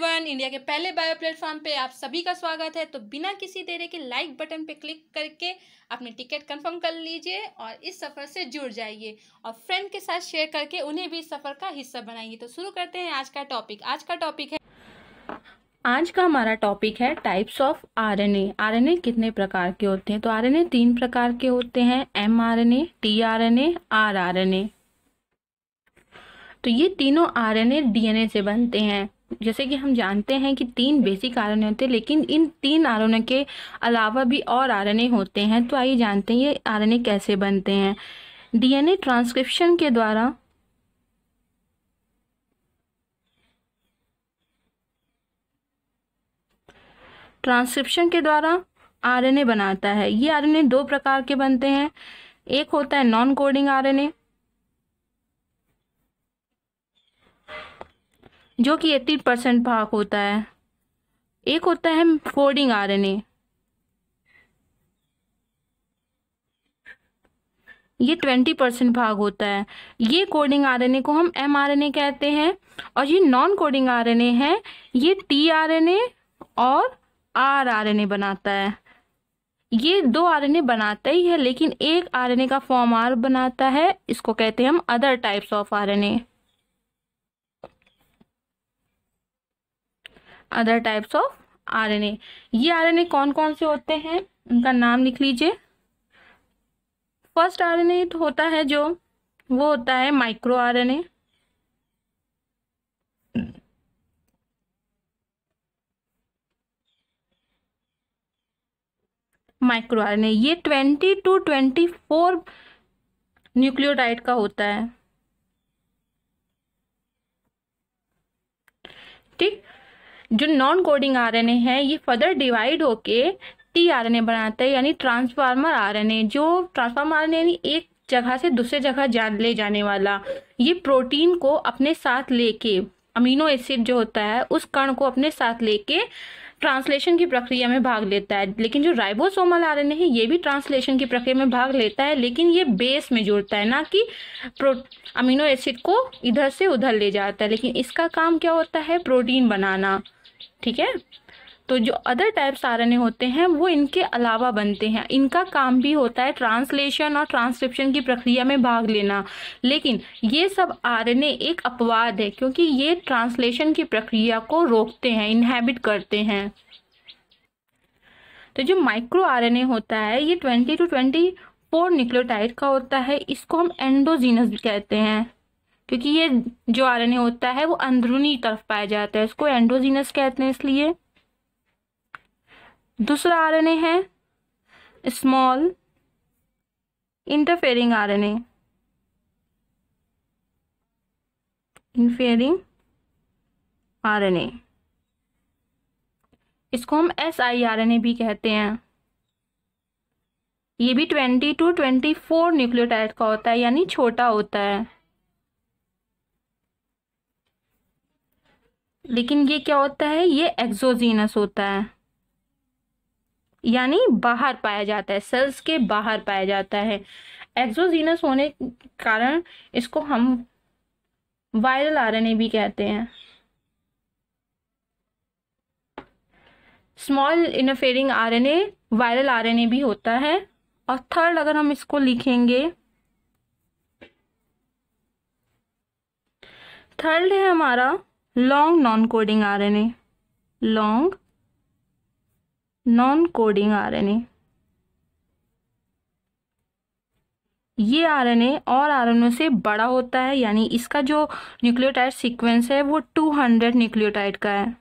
everyone India के पहले bio platform पे आप सभी का स्वागत है तो बिना किसी देरी के लाइक बटन पे क्लिक करके अपनी टिकट कंफर्म कर लीजिए और इस सफ़र से जुड़ जाइए और फ्रेंड के साथ शेयर करके उन्हें भी इस सफ़र का हिस्सा बनाइए तो शुरू करते हैं आज का टॉपिक आज का टॉपिक है आज का हमारा टॉपिक है टाइप्स ऑफ आरएनए आरएनए कितने प्रकार के होते हैं तो आर तीन प्रकार के होते हैं एमआरएनए, आर एन तो ये तीनों आरएनए डीएनए से बनते हैं जैसे कि हम जानते हैं कि तीन बेसिक आर होते हैं लेकिन इन तीन आर के अलावा भी और आर होते हैं तो आइए जानते हैं ये आर कैसे बनते हैं डीएनए ट्रांसक्रिप्शन के द्वारा ट्रांसक्रिप्शन के द्वारा आरएनए बनाता है ये आरएनए दो प्रकार के बनते हैं एक होता है नॉन कोडिंग आरएनए जो कि एट्टी परसेंट भाग होता है एक होता है फोल्डिंग आरएनए ये ट्वेंटी परसेंट भाग होता है ये कोडिंग आरएनए को हम एमआरएनए कहते हैं और ये नॉन कोडिंग आरएनए है ये टीआरएनए और आरआरएनए बनाता है ये दो आरएनए बनाता ही है लेकिन एक आरएनए का फॉर्म आर बनाता है इसको कहते हैं हम other types of RNA other types of RNA ये आरएनए कौन कौन से होते हैं उनका नाम लिख लीजिए फर्स्ट आरएनए तो होता है जो वो होता है माइक्रो आरएनए माइक्रो आरएनए ये twenty two twenty four nucleotide का होता है ठीक जो नॉन कोडिंग आरएनए है ये फर्दर डिवाइड होके टी ए बनाता है यानी ट्रांसफार्मर ए जो ट्रांसफार्मर एन यानी एक जगह से दूसरे जगह जा ले जाने वाला ये प्रोटीन को अपने साथ लेके अमीनो एसिड जो होता है उस कण को अपने साथ लेके ट्रांसलेशन की प्रक्रिया में भाग लेता है लेकिन जो राइबोसोमल आरएनए है ये भी ट्रांसलेशन की प्रक्रिया में भाग लेता है लेकिन ये बेस में जुड़ता है ना कि प्रो अमीनो एसिड को इधर से उधर ले जाता है लेकिन इसका काम क्या होता है प्रोटीन बनाना ठीक है तो जो अदर टाइप्स आर होते हैं वो इनके अलावा बनते हैं इनका काम भी होता है ट्रांसलेशन और ट्रांसक्रिप्शन की प्रक्रिया में भाग लेना लेकिन ये सब आर एक अपवाद है क्योंकि ये ट्रांसलेशन की प्रक्रिया को रोकते हैं इनहेबिट करते हैं तो जो माइक्रो आरएनए होता है ये twenty two twenty four nucleotide का होता है इसको हम एंडोजीनस कहते हैं क्योंकि ये जो आर होता है वो अंदरूनी तरफ पाया जाता है इसको एंडोजीनस कहते हैं इसलिए दूसरा आर है small interfering R N A R N A इसको हम S I R N A भी कहते हैं ये भी twenty two twenty four nucleotide का होता है यानी छोटा होता है लेकिन ये क्या होता है ये एक्सोजीनस होता है यानी बाहर पाया जाता है सेल्स के बाहर पाया जाता है एक्सोजीनस होने के कारण इसको हम वायरल आरएनए भी कहते हैं small interfering RNA viral RNA भी होता है और थर्ड अगर हम इसको लिखेंगे थर्ड है हमारा non long non long non coding non-coding RNA ये ए और आर ओ से बड़ा होता है यानी इसका जो न्यूक्लियोटाइड सीक्वेंस है वो 200 न्यूक्लियोटाइड का है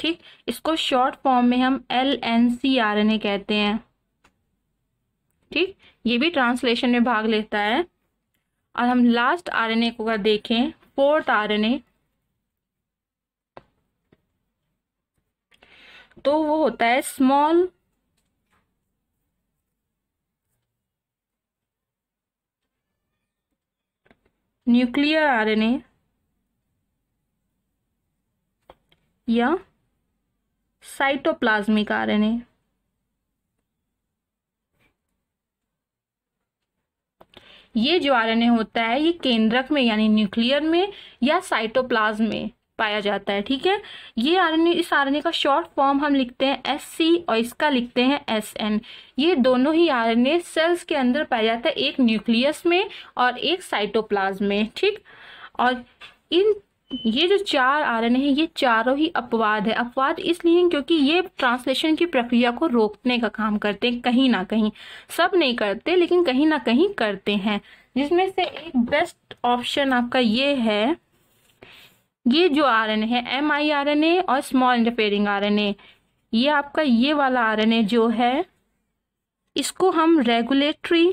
ठीक इसको शॉर्ट फॉर्म में हम L N C R N A कहते हैं ठीक ये भी ट्रांसलेशन में भाग लेता है और हम लास्ट आरएनए को अगर देखें फोर्थ आरएनए तो वो होता है स्मॉल न्यूक्लियर आरएनए या साइटोप्लाज्मिक आरएनए ये जो आर होता है ये केंद्रक में यानी न्यूक्लियर में या साइटोप्लाज्म में पाया जाता है ठीक है ये आर इस आर का शॉर्ट फॉर्म हम लिखते हैं एस सी और इसका लिखते हैं एस एन ये दोनों ही आर सेल्स के अंदर पाया जाता है एक न्यूक्लियस में और एक साइटोप्लाज्म में ठीक और इन ये जो चार आरण्य है ये चारों ही अपवाद है अपवाद इसलिए क्योंकि ये ट्रांसलेशन की प्रक्रिया को रोकने का काम करते हैं कहीं ना कहीं सब नहीं करते लेकिन कहीं ना कहीं करते हैं जिसमें से एक बेस्ट ऑप्शन आपका ये है ये जो आर एन है M I R N A और small interfering R N A ये आपका ये वाला आर एन ए जो है इसको हम रेगुलेटरी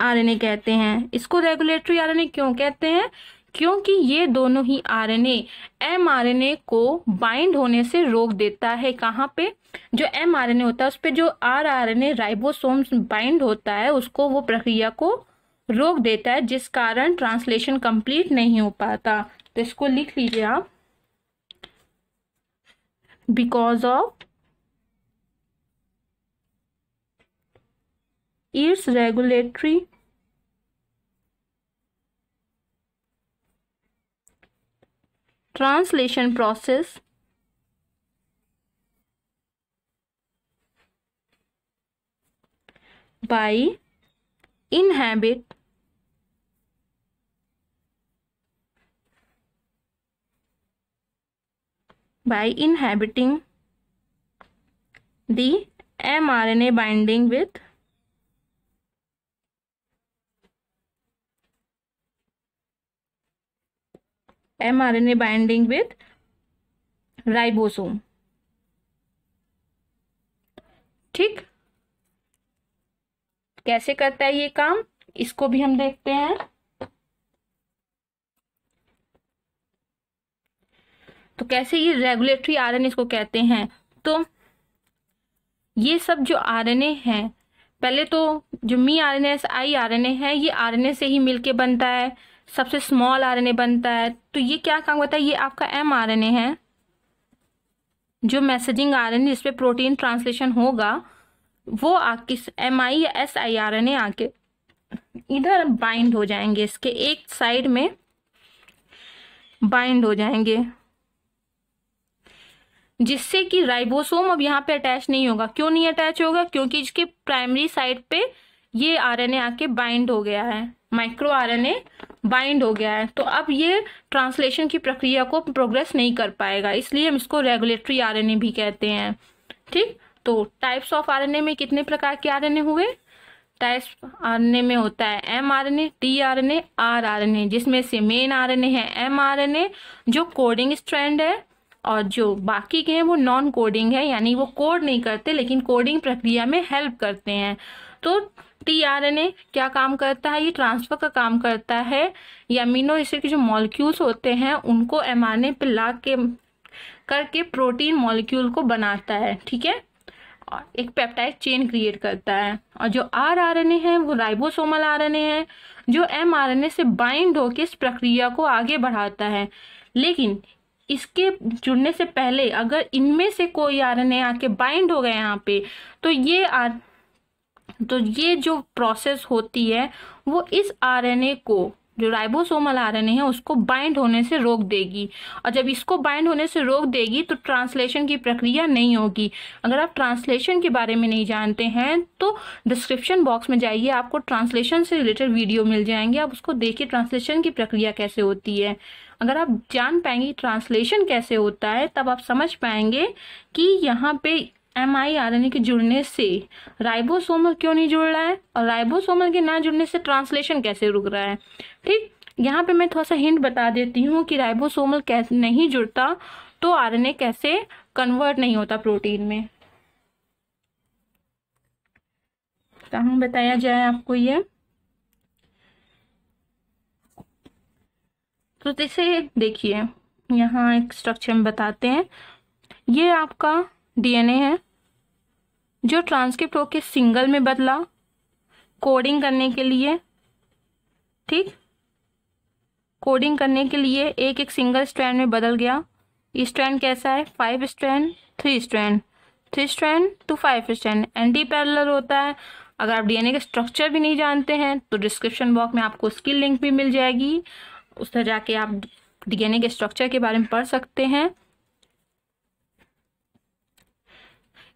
आरएनए कहते हैं इसको रेगुलेटरी आरएनए क्यों कहते हैं क्योंकि ये दोनों ही आरएनए एमआरएनए को बाइंड होने से रोक देता है कहाँ पे जो एमआरएनए होता है उस पर जो आरआरएनए राइबोसोम बाइंड होता है उसको वो प्रक्रिया को रोक देता है जिस कारण ट्रांसलेशन कंप्लीट नहीं हो पाता तो इसको लिख लीजिए आप because of its regulatory translation process by inhabit by inhabiting the mRNA binding with a binding with ribosome ठीक कैसे करता है ये काम इसको भी हम देखते हैं तो कैसे ये रेगुलेटरी आरएनए इसको कहते हैं तो ये सब जो आरएनए हैं पहले तो जो mi R N S I R N A है ये आर एन ए से ही मिलके बनता है सबसे स्मॉल आरएनए बनता है तो ये क्या काम करता है ये आपका एम आरएनए है जो मैसेजिंग आरएनए जिसपे प्रोटीन ट्रांसलेशन होगा वो आके एम आई या S I R N A आके इधर बाइंड हो जाएंगे इसके एक साइड में बाइंड हो जाएंगे जिससे कि राइबोसोम अब यहाँ पे अटैच नहीं होगा क्यों नहीं अटैच होगा क्योंकि इसके प्राइमरी साइड पे ये आरएनए आके बाइंड हो गया है माइक्रो आरएनए बाइंड हो गया है तो अब ये ट्रांसलेशन की प्रक्रिया को प्रोग्रेस नहीं कर पाएगा इसलिए हम इसको रेगुलेटरी आरएनए भी कहते हैं ठीक तो टाइप्स ऑफ आरएनए में कितने प्रकार के आरएनए हुए टाइप्स आरएनए में होता है M R N A T R N A R R N A जिसमें से मेन आर एन ए है एम आर एन ए जो कोडिंग स्ट्रैंड है और जो बाकी के हैं वो नॉन कोडिंग है यानी वो कोड नहीं करते लेकिन कोडिंग प्रक्रिया में हेल्प करते हैं तो टीआरएनए क्या काम करता है ये ट्रांसफर का काम करता है या अमीनो एसिड के जो मॉलिक्यूल्स होते हैं उनको ए पे ला के करके प्रोटीन मॉलिक्यूल को बनाता है ठीक है और एक पेप्टाइड चेन क्रिएट करता है और जो आर आर एन ए है वो राइबोसोमल आर एन ए है जो एम आर एन ए से बाइंड होकर इस प्रक्रिया को आगे बढ़ाता है लेकिन इसके जुड़ने से पहले अगर इनमें से कोई आर एन ए आके बाइंड हो गए यहाँ पे तो ये आर तो ये जो प्रोसेस होती है वो इस आरएनए को जो राइबोसोमल आरएनए है उसको बाइंड होने से रोक देगी और जब इसको बाइंड होने से रोक देगी तो ट्रांसलेशन की प्रक्रिया नहीं होगी अगर आप ट्रांसलेशन के बारे में नहीं जानते हैं तो डिस्क्रिप्शन बॉक्स में जाइए आपको ट्रांसलेशन से रिलेटेड वीडियो मिल जाएंगे आप उसको देखिए ट्रांसलेशन की प्रक्रिया कैसे होती है अगर आप जान पाएंगे ट्रांसलेशन कैसे होता है तब आप समझ पाएंगे कि यहाँ पे M I R N A के जुड़ने से राइबोसोमल क्यों नहीं जुड़ रहा है और राइबोसोमल के ना जुड़ने से ट्रांसलेशन कैसे रुक रहा है ठीक यहाँ पे मैं थोड़ा सा हिंट बता देती हूँ कि राइबोसोमल कैसे नहीं जुड़ता तो ए कैसे कन्वर्ट नहीं होता प्रोटीन में कहा बताया जाए आपको ये तो जैसे देखिए यहाँ एक स्ट्रक्चर में बताते हैं ये आपका डीएनए है जो ट्रांसक्रिप्ट होके सिंगल में बदला कोडिंग करने के लिए ठीक कोडिंग करने के लिए एक एक सिंगल स्ट्रैंड में बदल गया स्ट्रैंड कैसा है five strand three strand three strand to five strand anti parallel होता है अगर आप डीएनए का स्ट्रक्चर भी नहीं जानते हैं तो डिस्क्रिप्शन बॉक्स में आपको उसकी लिंक भी मिल जाएगी उस पर जाके आप डीएनए के स्ट्रक्चर के बारे में पढ़ सकते हैं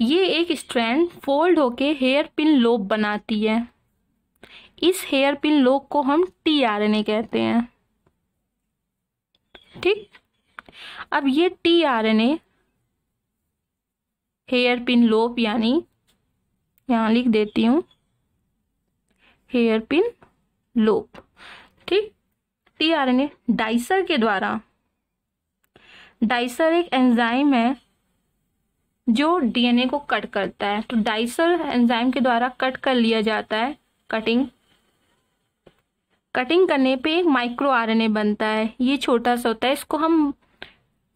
ये एक स्ट्रैंड फोल्ड होके हेयर पिन लोब बनाती है इस हेयर पिन लोब को हम टी आर एन ए कहते हैं ठीक अब ये T R N A hairpin loop यानी यहाँ लिख देती हूँ हेयर पिन लोब ठीक T R N A dicer के द्वारा डाइसर एक एंजाइम है जो डीएनए को कट करता है तो डाइसर एंजाइम के द्वारा कट कर लिया जाता है कटिंग कटिंग करने पे एक माइक्रो आरएनए बनता है ये छोटा सा होता है इसको हम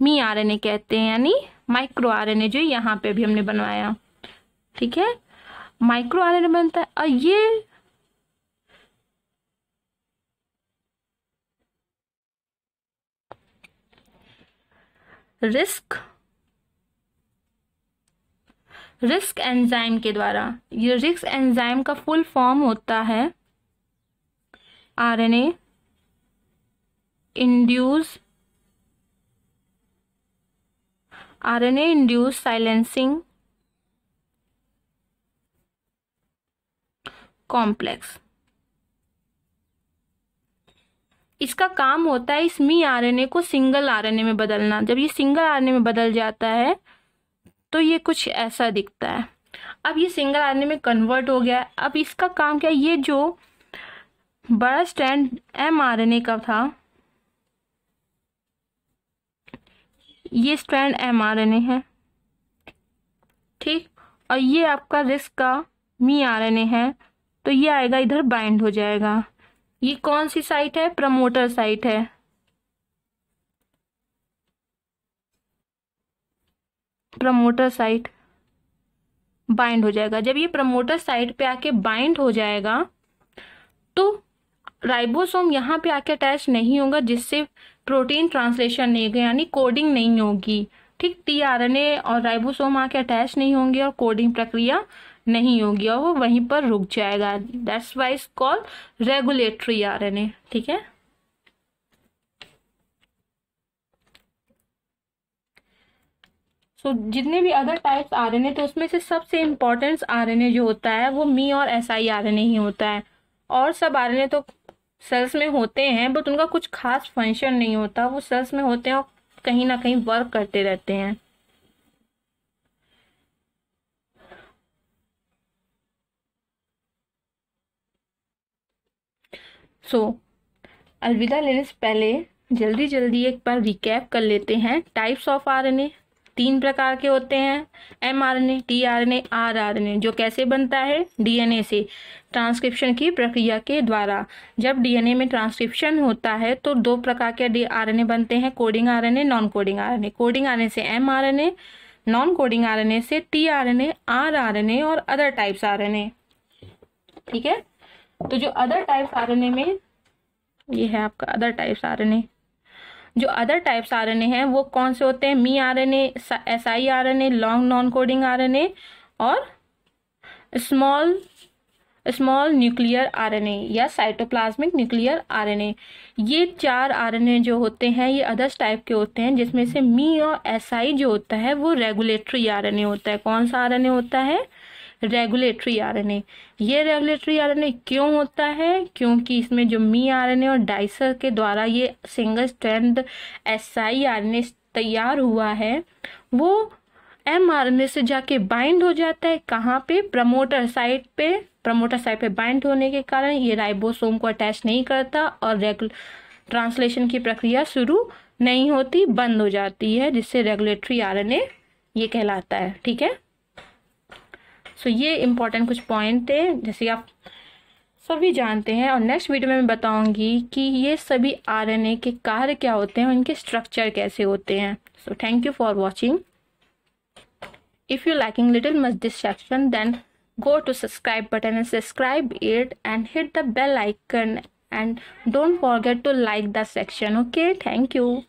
मी आरएनए कहते हैं यानी माइक्रो आरएनए जो यहाँ पे भी हमने बनवाया ठीक है माइक्रो आरएनए बनता है और ये रिस्क रिस्क एंजाइम के द्वारा ये रिस्क एंजाइम का फुल फॉर्म होता है RNA induced RNA induced silencing complex इसका काम होता है इस मी आरएनए को सिंगल आरएनए में बदलना जब ये सिंगल आरएनए में बदल जाता है तो ये कुछ ऐसा दिखता है अब ये सिंगल आने में कन्वर्ट हो गया अब इसका काम क्या ये जो बड़ा स्टैंड एम ए का था ये एन ए है ठीक और ये आपका रिस्क का मी ए है तो ये आएगा इधर बाइंड हो जाएगा ये कौन सी साइट है प्रमोटर साइट है प्रमोटर साइट बाइंड हो जाएगा जब ये प्रमोटर साइट पे आके बाइंड हो जाएगा तो राइबोसोम यहाँ पे आके अटैच नहीं होगा जिससे प्रोटीन ट्रांसलेशन नहीं होगा यानी कोडिंग नहीं होगी ठीक टीआरएनए और राइबोसोम आके अटैच नहीं होंगे और कोडिंग प्रक्रिया नहीं होगी और वो वहीं पर रुक जाएगा दैट्स वाइज कॉल रेगुलेटरी ए ठीक है सो so, जितने भी other types R N A तो उसमें से सबसे इम्पॉर्टेंट आर एन ए जो होता है वो मी और S I R N A ही होता है और सब आर एन ए तो सेल्स में होते हैं बट उनका कुछ खास फंक्शन नहीं होता वो सेल्स में होते हैं और कहीं ना कहीं वर्क करते रहते हैं सो so, अलविदा लेने से पहले जल्दी जल्दी एक बार रिकैप कर लेते हैं टाइप्स ऑफ आरएनए तीन प्रकार के होते हैं M R N A T R N A R R N A जो कैसे बनता है डीएनए से ट्रांसक्रिप्शन की प्रक्रिया के द्वारा जब डीएनए में ट्रांसक्रिप्शन होता है तो दो प्रकार के डी आर एन ए बनते हैं coding R N A non coding R N A coding R N A से M R N A non coding R N A से T R N A R R N A और other types R N A ठीक है तो जो other types R N A में ये है आपका other types R N A जो अदर टाइप्स आर हैं वो कौन से होते हैं mi R N S I R N A long non coding R N A और स्मॉल स्मॉल न्यूक्लियर आरएनए या साइटोप्लाज्मिक न्यूक्लियर आरएनए ये चार आरएनए जो होते हैं ये अदर्स टाइप के होते हैं जिसमें से मी और एसआई आई जो होता है वो रेगुलेटरी आरएनए होता है कौन सा आरएनए होता है रेगुलेटरी आरएनए ये रेगुलेटरी आरएनए क्यों होता है क्योंकि इसमें जो मी आरएनए और डाइसर के द्वारा ये सिंगल स्ट्रैंड एसआई आरएनए तैयार हुआ है वो एम आर एन ए से जाके बाइंड हो जाता है कहाँ पे प्रमोटर साइट पे प्रमोटर साइट पे बाइंड होने के कारण ये राइबोसोम को अटैच नहीं करता और रेगुल ट्रांसलेशन की प्रक्रिया शुरू नहीं होती बंद हो जाती है जिससे रेगुलेटरी आरएनए ये कहलाता है ठीक है सो ये इम्पॉर्टेंट कुछ पॉइंट थे जैसे आप सभी जानते हैं और नेक्स्ट वीडियो में मैं बताऊंगी कि ये सभी आरएनए के कार्य क्या होते हैं उनके स्ट्रक्चर कैसे होते हैं so thank you for watching if you liking little must this section then go to subscribe button and subscribe it and hit the bell icon and don't forget to like the section okay thank you